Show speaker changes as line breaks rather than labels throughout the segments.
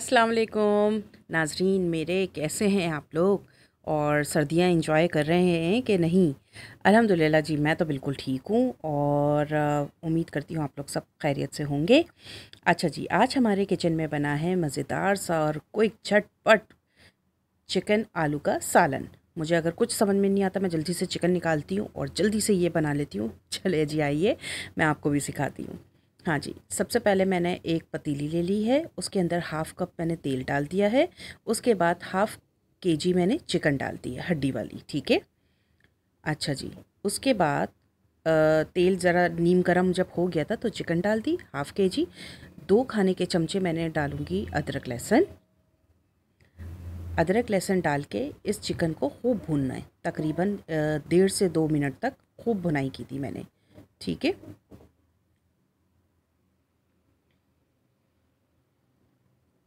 अस्सलाम नाजरीन मेरे कैसे हैं आप लोग और सर्दियाँ इंजॉय कर रहे हैं कि नहीं अल्हम्दुलिल्लाह जी मैं तो बिल्कुल ठीक हूँ और उम्मीद करती हूँ आप लोग सब खैरियत से होंगे अच्छा जी आज हमारे किचन में बना है मज़ेदार सा और कोई झटपट चिकन आलू का सालन मुझे अगर कुछ समझ में नहीं आता मैं जल्दी से चिकन निकालती हूँ और जल्दी से ये बना लेती हूँ चले जी आइए मैं आपको भी सिखाती हूँ हाँ जी सबसे पहले मैंने एक पतीली ले ली है उसके अंदर हाफ़ कप मैंने तेल डाल दिया है उसके बाद हाफ़ के जी मैंने चिकन डाल दिया हड्डी वाली ठीक है अच्छा जी उसके बाद तेल ज़रा नीम गरम जब हो गया था तो चिकन डाल दी हाफ़ के जी दो खाने के चमचे मैंने डालूँगी अदरक लहसुन अदरक लहसुन डाल के इस चिकन को खूब भूनना है तकरीबन डेढ़ से दो मिनट तक खूब भुनाई की थी मैंने ठीक है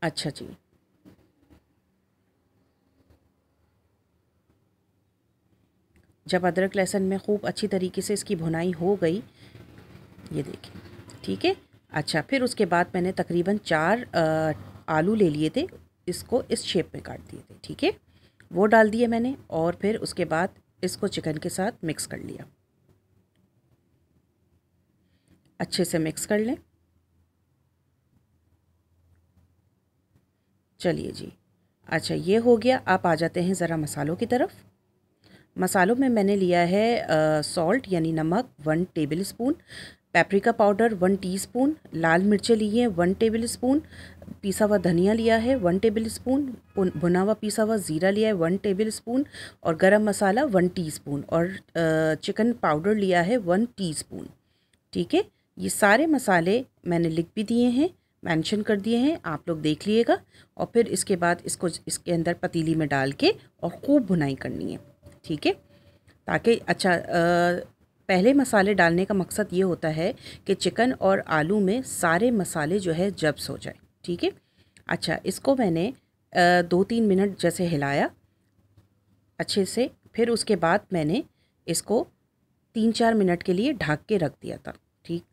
अच्छा जी जब अदरक लहसुन में खूब अच्छी तरीके से इसकी भुनाई हो गई ये देखें ठीक है अच्छा फिर उसके बाद मैंने तकरीबन चार आलू ले लिए थे इसको इस शेप में काट दिए थे ठीक है वो डाल दिए मैंने और फिर उसके बाद इसको चिकन के साथ मिक्स कर लिया अच्छे से मिक्स कर लें चलिए जी अच्छा ये हो गया आप आ जाते हैं ज़रा मसालों की तरफ मसालों में मैंने लिया है सॉल्ट यानी नमक one tablespoon paprika powder one teaspoon, लाल मिर्चें ली हैं वन टेबल स्पून पीसा हुआ धनिया लिया है वन टेबल स्पून भुना हुआ पीसा हुआ ज़ीरा लिया है वन टेबल स्पून और गरम मसाला वन टीस्पून और चिकन पाउडर लिया है वन टीस्पून ठीक है ये सारे मसाले मैंने लिख भी दिए हैं मेंशन कर दिए हैं आप लोग देख लीजिएगा और फिर इसके बाद इसको इसके अंदर पतीली में डाल के और खूब भुनाई करनी है ठीक है ताकि अच्छा आ, पहले मसाले डालने का मकसद ये होता है कि चिकन और आलू में सारे मसाले जो है जब्स हो जाए ठीक है अच्छा इसको मैंने आ, दो तीन मिनट जैसे हिलाया अच्छे से फिर उसके बाद मैंने इसको तीन चार मिनट के लिए ढाक के रख दिया था ठीक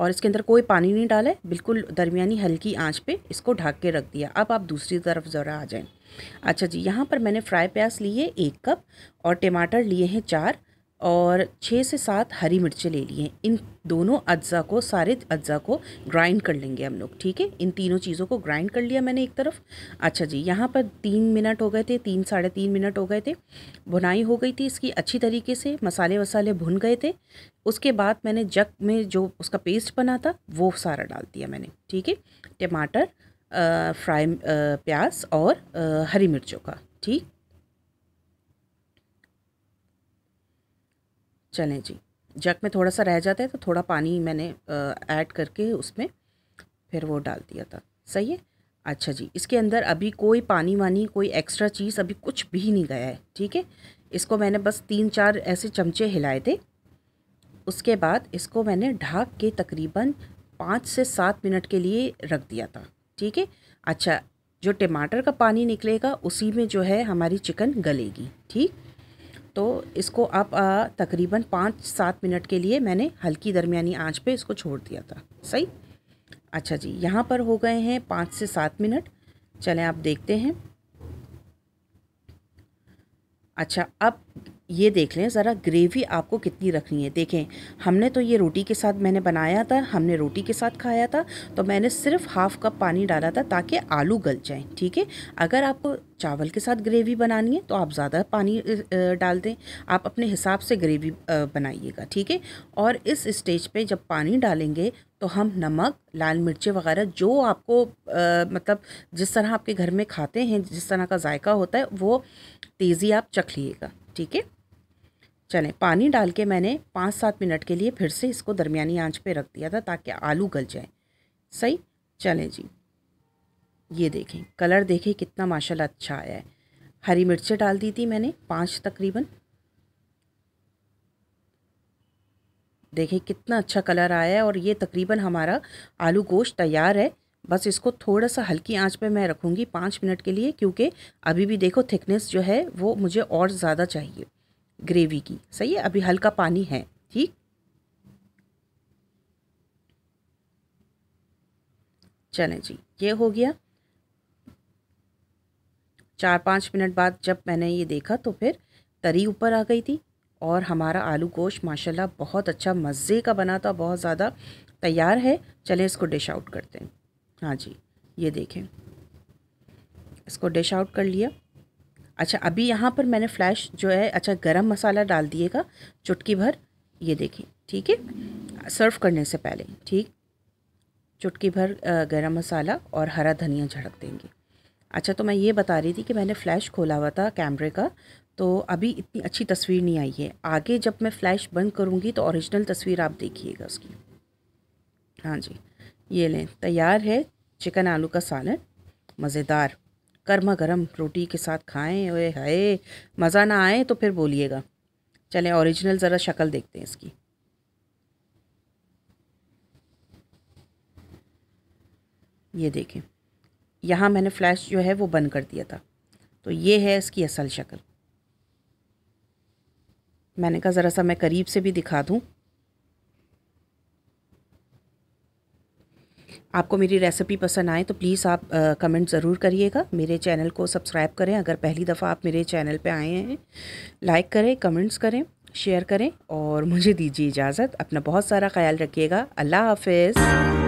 और इसके अंदर कोई पानी नहीं डाला है बिल्कुल दरमियानी हल्की आंच पे इसको ढक के रख दिया अब आप दूसरी तरफ ज़रा आ जाएं अच्छा जी यहाँ पर मैंने फ्राई प्याज लिए एक कप और टमाटर लिए हैं चार और छः से सात हरी मिर्चें ले लिए इन दोनों अज्जा को सारे अज्जा को ग्राइंड कर लेंगे हम लोग ठीक है इन तीनों चीज़ों को ग्राइंड कर लिया मैंने एक तरफ अच्छा जी यहाँ पर तीन मिनट हो गए थे तीन साढ़े तीन मिनट हो गए थे भुनाई हो गई थी इसकी अच्छी तरीके से मसाले वसाले भुन गए थे उसके बाद मैंने जग में जो उसका पेस्ट बना था वो सारा डाल दिया मैंने ठीक है टमाटर फ्राई प्याज और आ, हरी मिर्चों का ठीक चलें जी जग में थोड़ा सा रह जाता है तो थोड़ा पानी मैंने ऐड करके उसमें फिर वो डाल दिया था सही है अच्छा जी इसके अंदर अभी कोई पानी वानी कोई एक्स्ट्रा चीज़ अभी कुछ भी नहीं गया है ठीक है इसको मैंने बस तीन चार ऐसे चमचे हिलाए थे उसके बाद इसको मैंने ढाक के तकरीबन पाँच से सात मिनट के लिए रख दिया था ठीक है अच्छा जो टमाटर का पानी निकलेगा उसी में जो है हमारी चिकन गलेगी ठीक तो इसको आप तकरीबन पाँच सात मिनट के लिए मैंने हल्की दरमियानी आंच पे इसको छोड़ दिया था सही अच्छा जी यहाँ पर हो गए हैं पाँच से सात मिनट चलें आप देखते हैं अच्छा अब ये देख लें ज़रा ग्रेवी आपको कितनी रखनी है देखें हमने तो ये रोटी के साथ मैंने बनाया था हमने रोटी के साथ खाया था तो मैंने सिर्फ हाफ़ कप पानी डाला था ताकि आलू गल जाएं ठीक है अगर आपको चावल के साथ ग्रेवी बनानी है तो आप ज़्यादा पानी डाल दें आप अपने हिसाब से ग्रेवी बनाइएगा ठीक है और इस स्टेज पर जब पानी डालेंगे तो हम नमक लाल मिर्चें वगैरह जो आपको आ, मतलब जिस तरह आपके घर में खाते हैं जिस तरह का जायका होता है वो तेज़ी आप चख लीजिएगा ठीक है चलें पानी डाल के मैंने पाँच सात मिनट के लिए फिर से इसको दरमियानी आंच पे रख दिया था ताकि आलू गल जाए सही चलें जी ये देखें कलर देखें कितना माशाल्लाह अच्छा आया है हरी मिर्चें डाल दी थी मैंने पाँच तकरीबन देखें कितना अच्छा कलर आया है और ये तकरीबन हमारा आलू गोश्त तैयार है बस इसको थोड़ा सा हल्की आंच पे मैं रखूँगी पाँच मिनट के लिए क्योंकि अभी भी देखो थिकनेस जो है वो मुझे और ज़्यादा चाहिए ग्रेवी की सही है अभी हल्का पानी है ठीक चलें जी ये हो गया चार पाँच मिनट बाद जब मैंने ये देखा तो फिर तरी ऊपर आ गई थी और हमारा आलू गोश्त माशाल्लाह बहुत अच्छा मज़े का बना था बहुत ज़्यादा तैयार है चले इसको डिश आउट करते हैं हाँ जी ये देखें इसको डिश आउट कर लिया अच्छा अभी यहाँ पर मैंने फ्लैश जो है अच्छा गरम मसाला डाल दिएगा चुटकी भर ये देखें ठीक है सर्व करने से पहले ठीक चुटकी भर गरम मसाला और हरा धनिया झड़क देंगे अच्छा तो मैं ये बता रही थी कि मैंने फ़्लैश खोला हुआ था कैमरे का तो अभी इतनी अच्छी तस्वीर नहीं आई है आगे जब मैं फ़्लैश बंद करूँगी तो ओरिजिनल तस्वीर आप देखिएगा उसकी हाँ जी ये लें तैयार है चिकन आलू का सालन मज़ेदार गर्मा गर्म रोटी के साथ खाएं ओए हाय मज़ा ना आए तो फिर बोलिएगा चलें ओरिजिनल ज़रा शक्ल देखते हैं इसकी ये देखें यहाँ मैंने फ्लैश जो है वो बंद कर दिया था तो ये है इसकी असल शक्ल मैंने कहा ज़रा सा मैं करीब से भी दिखा दूँ आपको मेरी रेसिपी पसंद आए तो प्लीज़ आप आ, कमेंट ज़रूर करिएगा मेरे चैनल को सब्सक्राइब करें अगर पहली दफ़ा आप मेरे चैनल पे आए हैं लाइक करें कमेंट्स करें शेयर करें और मुझे दीजिए इजाज़त अपना बहुत सारा ख्याल रखिएगा अल्लाह हाफिज़